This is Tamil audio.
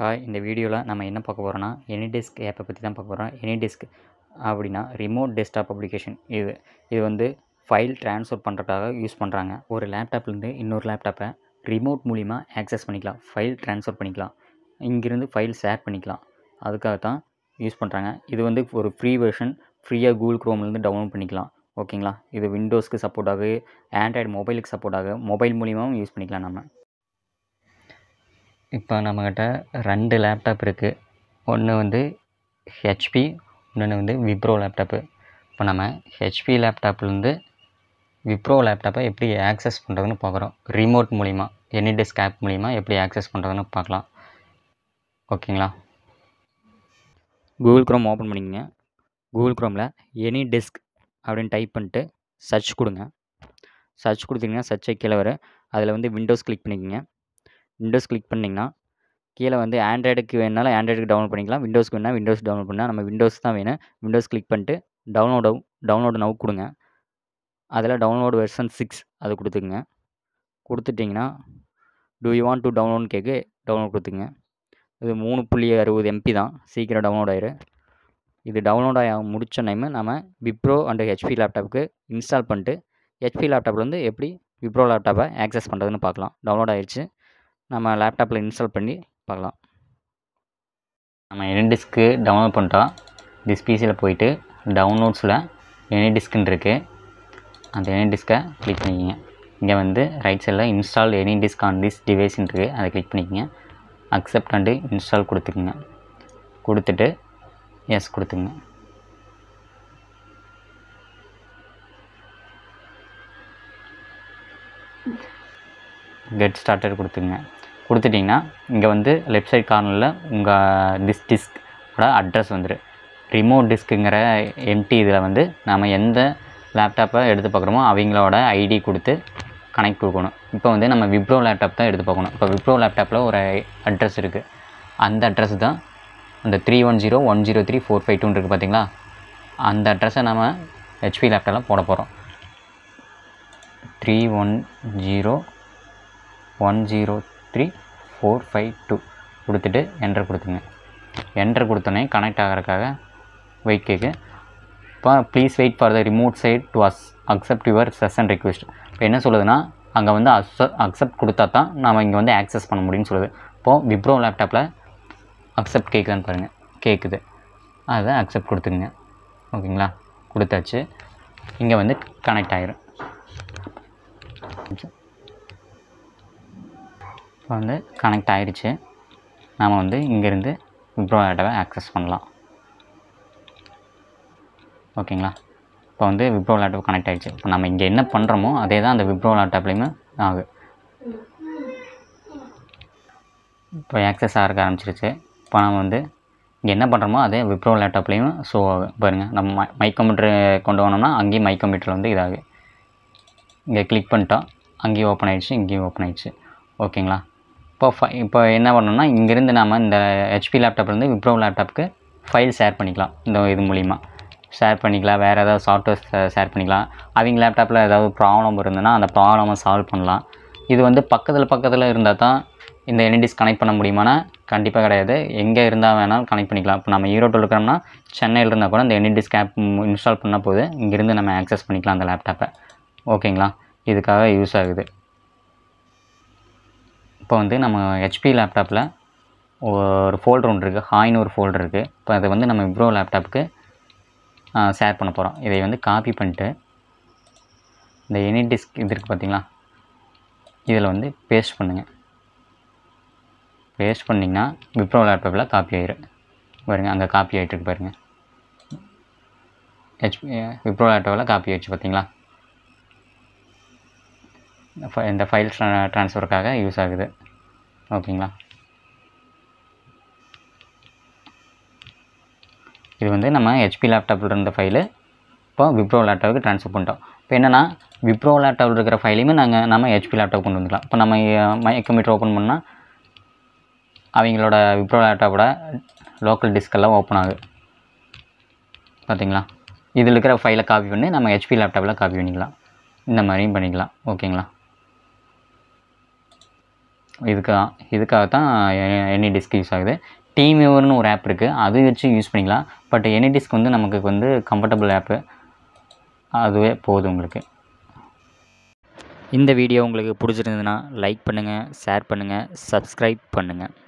ஹாய் இந்த வீடியோவில் நம்ம என்ன பார்க்க போகிறோன்னா எனி டெஸ்க் ஆப்பை பற்றி தான் பார்க்க போகிறோம் எனி டெஸ்க் அப்படின்னா ரிமோட் டெஸ்க்டாப் அப்ளிகேஷன் இது இது வந்து ஃபைல் ட்ரான்ஸ்ஃபர் பண்ணுறதுக்காக யூஸ் பண்ணுறாங்க ஒரு லேப்டாப்லேருந்து இன்னொரு லேப்டாப்பை ரிமோட் மூலிமா ஆக்சஸ் பண்ணிக்கலாம் ஃபைல் ட்ரான்ஸ்ஃபர் பண்ணிக்கலாம் இங்கேருந்து ஃபைல் ஷேர் பண்ணிக்கலாம் அதுக்காக தான் யூஸ் பண்ணுறாங்க இது வந்து ஒரு ஃப்ரீ வெர்ஷன் ஃப்ரீயாக கூகுள் க்ரோம்லேருந்து டவுன்லோட் பண்ணிக்கலாம் ஓகேங்களா இது விண்டோஸ்க்கு சப்போர்ட் ஆகுது ஆண்ட்ராய்டு மொபைலுக்கு சப்போர்ட் ஆகுது மொபைல் மூலியமாகவும் யூஸ் பண்ணிக்கலாம் நம்ம இப்போ நம்மக்கிட்ட ரெண்டு லேப்டாப் இருக்குது ஒன்று வந்து ஹெச்பி இன்னொன்று வந்து விப்ரோ லேப்டாப்பு இப்போ நம்ம ஹெச்பி லேப்டாப்லேருந்து விப்ரோ லேப்டாப்பை எப்படி ஆக்சஸ் பண்ணுறதுன்னு பார்க்குறோம் ரிமோட் மூலிமா எனி டெஸ்க் ஆப் மூலிமா எப்படி ஆக்சஸ் பண்ணுறதுன்னு பார்க்கலாம் ஓகேங்களா கூகுள் க்ரோம் ஓப்பன் பண்ணிக்கோங்க கூகுள் க்ரோமில் எனி டெஸ்க் அப்படின்னு டைப் பண்ணிட்டு சர்ச் கொடுங்க சர்ச் கொடுத்தீங்கன்னா சர்ச்சை கீழே வரும் அதில் வந்து விண்டோஸ் கிளிக் பண்ணிக்கோங்க விண்டோஸ் கிளிக் பண்ணிங்கன்னா கீழே வந்து ஆண்ட்ராய்டுக்கு வேணாலும் ஆண்ட்ராய்டுக்கு டவுன்லோட் பண்ணிக்கலாம் விண்டோஸ்க்கு வேணால் விண்டோஸ் டவுன்லோட் பண்ணால் நம்ம விண்டோஸ் தான் வேணும் விண்டோஸ் கிளிக் பண்ணிட்டு டவுன்லோடு டவுன்லோடு நவு கொடுங்க அதில் டவுன்லோடு வெர்ஷன் சிக்ஸ் அது கொடுத்துக்குங்க கொடுத்துட்டிங்கன்னா டூ யூ வாண்ட் டு டவுன்லோட்னு கேட்கு டவுன்லோட் கொடுத்துங்க இது மூணு புள்ளி அறுபது எம்பி தான் சீக்கிரம் டவுன்லோட் ஆயிரு இது டவுன்லோட் ஆகி முடித்த டைமு நம்ம விப்ரோ அண்ட் ஹெச்பி லேப்டாப்புக்கு இன்ஸ்டால் பண்ணிட்டு ஹெச்பி லேப்டாப்லேருந்து எப்படி விப்ரோ லேப்டாப்பை ஆக்சஸ் பண்ணுறதுன்னு பார்க்கலாம் டவுன்லோட் ஆயிடுச்சு நம்ம லேப்டாப்பில் இன்ஸ்டால் பண்ணி பார்க்கலாம் நம்ம எனி டிஸ்க்கு டவுன்லோட் பண்ணிட்டோம் டிஸ்பிசியில் பிசியில் போயிட்டு டவுன்லோட்ஸில் எனி டிஸ்க்குன்னு இருக்குது அந்த எனி டிஸ்க்கை கிளிக் பண்ணிக்கோங்க இங்கே வந்து ரைட் சைடில் install AnyDesk on this டிவைஸ்ன்னு இருக்குது அதை கிளிக் பண்ணிக்கோங்க அக்செப்ட் அண்டு இன்ஸ்டால் கொடுத்துக்குங்க கொடுத்துட்டு எஸ் கொடுத்துங்க கெட் ஸ்டார்டர் கொடுத்துங்க கொடுத்துட்டிங்கன்னா இங்கே வந்து லெஃப்ட் சைட் கார்னரில் உங்கள் டிஸ் டிஸ்கோட அட்ரஸ் வந்துடும் ரிமோட் டிஸ்க்குங்கிற எம்டி இதில் வந்து நம்ம எந்த லேப்டாப்பை எடுத்து பார்க்குறோமோ அவங்களோட ஐடி கொடுத்து கனெக்ட் கொடுக்கணும் இப்போ வந்து நம்ம விப்ரோ லேப்டாப் தான் எடுத்து பார்க்கணும் இப்போ விப்ரோ லேப்டாப்பில் ஒரு அட்ரஸ் இருக்குது அந்த அட்ரஸ் தான் அந்த three one zero one zero three four five டூன் இருக்குது பார்த்தீங்களா அந்த அட்ரஸை நம்ம ஹெச்பி லேப்டாப்பில் போட போகிறோம் three one zero one zero three four five two கொடுத்துட்டு என்ட்ரு கொடுத்துங்க என்ட்ரு கொடுத்தோன்னே கனெக்ட் ஆகிறதுக்காக வெயிட் கேக்கு இப்போ please wait for the remote side to us accept your session request இப்போ என்ன சொல்லுதுன்னா அங்கே வந்து அக்ச அக்செப்ட் கொடுத்தா தான் நாம் இங்கே வந்து ஆக்சஸ் பண்ண முடியும்னு சொல்லுது இப்போது விப்ரோ லேப்டாப்பில் அக்செப்ட் கேட்குதுன்னு பாருங்கள் கேட்குது அதை அக்செப்ட் கொடுத்துங்க ஓகேங்களா கொடுத்தாச்சு இங்கே வந்து கனெக்ட் ஆகிரும் இப்போ வந்து கனெக்ட் ஆகிடுச்சு நாம் வந்து இங்கேருந்து விப்ரோ டேட்டாவை ஆக்சஸ் பண்ணலாம் ஓகேங்களா இப்போ வந்து விப்ரோ லேப்டாப் கனெக்ட் ஆகிடுச்சு இப்போ நம்ம இங்கே என்ன பண்ணுறோமோ அதே தான் அந்த விப்ரோ லேப்டாப்லேயுமே ஆகு இப்போ ஆக்சஸ் ஆக ஆரம்பிச்சிருச்சு இப்போ நம்ம வந்து இங்கே என்ன பண்ணுறோமோ அதே விப்ரோ லேப்டாப்லேயும் ஷோ ஆகும் பாருங்கள் நம்ம மை கம்ப்யூட்டர் கொண்டு வரணும்னா அங்கேயும் மை கம்ப்யூட்டரில் வந்து இதாகு இங்கே கிளிக் பண்ணிட்டோம் அங்கேயும் ஓப்பன் ஆகிடுச்சு இங்கேயும் ஓப்பன் ஆகிடுச்சு ஓகேங்களா இப்போ ஃபை இப்போ என்ன பண்ணணும்னா இங்கேருந்து நாம் இந்த ஹெச்பி லேப்டாப்லேருந்து விப்ரோ லேப்டாப்புக்கு ஃபைல் ஷேர் பண்ணிக்கலாம் இந்த இது மூலிமா ஷேர் பண்ணிக்கலாம் வேறு ஏதாவது சாஃப்ட்வேர்ஸ் ஷேர் பண்ணிக்கலாம் அவங்க லேப்டாப்பில் ஏதாவது ப்ராப்ளம் இருந்ததுன்னா அந்த ப்ராப்ளமை சால்வ் பண்ணலாம் இது வந்து பக்கத்தில் பக்கத்தில் இருந்தால் தான் இந்த என்டிஸ் கனெக்ட் பண்ண முடியுமானா கண்டிப்பாக கிடையாது எங்கே இருந்தால் வேணாலும் கனெக்ட் பண்ணிக்கலாம் இப்போ நம்ம ஈரோட்டில் இருக்கிறோம்னா சென்னையில் இருந்தால் கூட இந்த எல்இடிஸ் கேப் இன்ஸ்டால் பண்ணால் போது இங்கேருந்து நம்ம ஆக்சஸ் பண்ணிக்கலாம் அந்த லேப்டாப்பை ஓகேங்களா இதுக்காக யூஸ் ஆகுது இப்போ வந்து நம்ம ஹெச்பி லேப்டாப்பில் ஒரு ஃபோல்டர் ஒன்று இருக்குது ஹாய்னு ஒரு ஃபோல்டர் இருக்குது இப்போ அதை வந்து நம்ம விப்ரோ லேப்டாப்புக்கு ஷேர் பண்ண போகிறோம் இதை வந்து காப்பி பண்ணிட்டு இந்த எனி டிஸ்க் இது இருக்குது பார்த்திங்களா இதில் வந்து பேஸ்ட் பண்ணுங்கள் பேஸ்ட் பண்ணிங்கன்னா விப்ரோ லேப்டாப்பில் காப்பி ஆயிரு பாருங்கள் அங்கே காப்பி ஆகிட்டுருக்கு பாருங்கள் ஹெச்பி விப்ரோ லேப்டாப்பில் காப்பி ஆயிடுச்சு பார்த்தீங்களா இந்த ஃபைல் ட்ரான்ஸ்ஃபருக்காக யூஸ் ஆகுது ஓகேங்களா இது வந்து நம்ம ஹெச்பி லேப்டாப்பில் இருந்த ஃபைலு இப்போ விப்ரோ லேப்டாப்புக்கு ட்ரான்ஸ்ஃபர் பண்ணிட்டோம் இப்போ என்னென்னா விப்ரோ லேப்டாப்பில் இருக்கிற ஃபைலையுமே நாங்கள் நம்ம ஹெச்பி லேப்டாப் கொண்டு வந்துக்கலாம் இப்போ நம்ம மை கம்ப்யூட்டர் ஓப்பன் பண்ணால் அவங்களோட விப்ரோ லேப்டாப்போட லோக்கல் டிஸ்கெல்லாம் ஓப்பன் ஆகுது பார்த்தீங்களா இதில் இருக்கிற ஃபைலை காப்பி பண்ணி நம்ம ஹெச்பி லேப்டாப்பில் காப்பி பண்ணிக்கலாம் இந்த மாதிரியும் பண்ணிக்கலாம் ஓகேங்களா இதுக்காக இதுக்காக தான் எனி டிஸ்க் யூஸ் ஆகுது டீம் யூவர்னு ஒரு ஆப் இருக்குது அது வச்சு யூஸ் பண்ணிக்கலாம் பட் எனி டிஸ்க் வந்து நமக்கு வந்து கம்ஃபர்டபுள் ஆப்பு அதுவே போதும் உங்களுக்கு இந்த வீடியோ உங்களுக்கு பிடிச்சிருந்ததுன்னா லைக் பண்ணுங்கள் ஷேர் பண்ணுங்கள் சப்ஸ்கிரைப் பண்ணுங்கள்